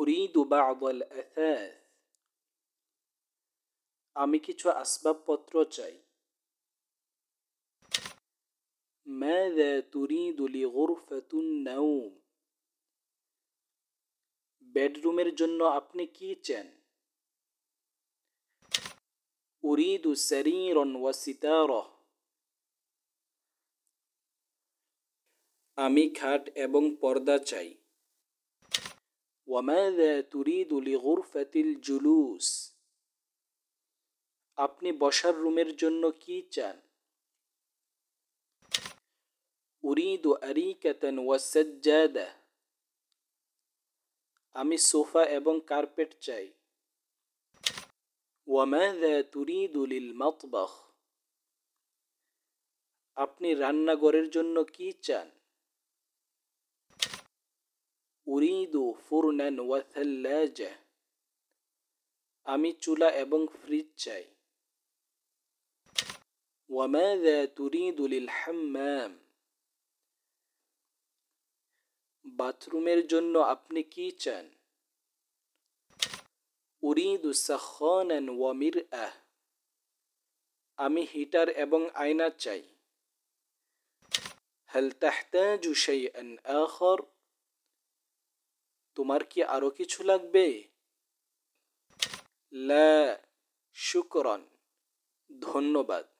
উরিদু বাদল আথাস আমি কিছু আসবাবপত্র চাই ماذا تريد لغرفة النوم বেডরুমের জন্য আপনি কি চান أريد سريرا وستارة আমি খাট এবং পর্দা চাই وماذا تريد لغرفة الجلوس؟ أبني بشر رومير جنو كي أريد أريكة وسجادة. أمي صوفا إبن كاربت چاي وماذا تريد للمطبخ؟ أبني رانا غرير جنو كي أريد فرنا وثلاجة أمي تشولا أبن فريد شاي وماذا تريد للحمام باترومير جنو أبن كيچان أريد سخانا ومرأة أمي هيتر أبن آينا شاي هل تحتاج شيئا آخر؟ তোমার কি আরও কিছু লাগবে লা শুকরন ধন্যবাদ